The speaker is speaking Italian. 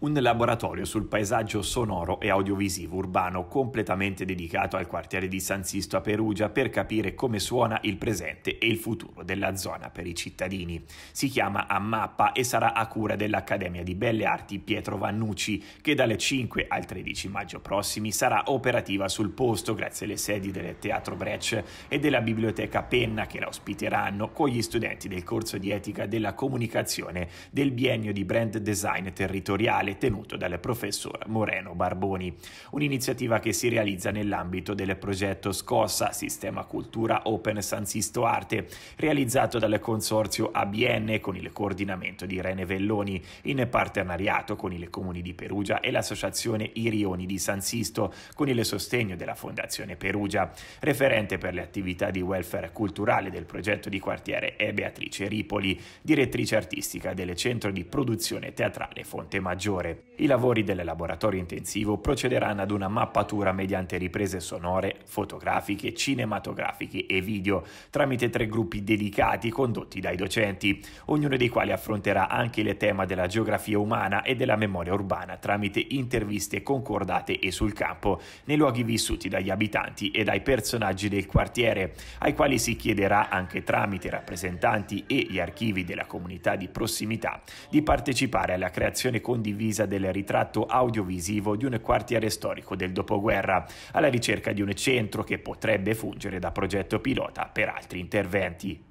un laboratorio sul paesaggio sonoro e audiovisivo urbano completamente dedicato al quartiere di San Sisto a Perugia per capire come suona il presente e il futuro della zona per i cittadini. Si chiama Ammappa e sarà a cura dell'Accademia di Belle Arti Pietro Vannucci, che dalle 5 al 13 maggio prossimi sarà operativa sul posto grazie alle sedi del Teatro Breccia e della Biblioteca Penna che la ospiteranno con gli studenti del corso di etica della comunicazione del biennio di brand design territoriale nazionale tenuto dal professor Moreno Barboni. Un'iniziativa che si realizza nell'ambito del progetto Scossa Sistema Cultura Open San Sisto Arte, realizzato dal consorzio ABN con il coordinamento di Rene Velloni, in partenariato con il comuni di Perugia e l'associazione Irioni di San Sisto, con il sostegno della Fondazione Perugia. Referente per le attività di welfare culturale del progetto di quartiere è Beatrice Ripoli, direttrice artistica del Centro di Produzione Teatrale Fonte Maggiore settore. I lavori del laboratorio intensivo procederanno ad una mappatura mediante riprese sonore, fotografiche, cinematografiche e video tramite tre gruppi dedicati condotti dai docenti, ognuno dei quali affronterà anche il tema della geografia umana e della memoria urbana tramite interviste concordate e sul campo, nei luoghi vissuti dagli abitanti e dai personaggi del quartiere, ai quali si chiederà anche tramite rappresentanti e gli archivi della comunità di prossimità di partecipare alla creazione condivisa condivisa del ritratto audiovisivo di un quartiere storico del dopoguerra, alla ricerca di un centro che potrebbe fungere da progetto pilota per altri interventi.